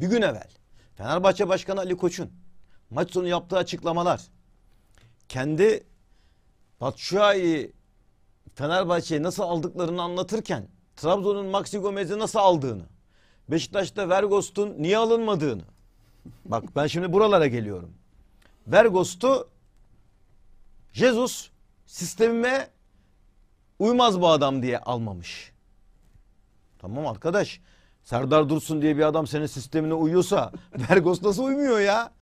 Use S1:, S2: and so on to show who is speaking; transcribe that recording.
S1: Bir gün evvel Fenerbahçe Başkanı Ali Koç'un maç sonu yaptığı açıklamalar kendi Batshuayi'yi Fenerbahçe'ye nasıl aldıklarını anlatırken Trabzon'un Maxi Gomez'i nasıl aldığını Beşiktaş'ta Vergost'un niye alınmadığını bak ben şimdi buralara geliyorum. Vergost'u Jesus sistemime uymaz bu adam diye almamış. Tamam arkadaş Serdar Dursun diye bir adam senin sistemine uyuyorsa Bergos nasıl uymuyor ya?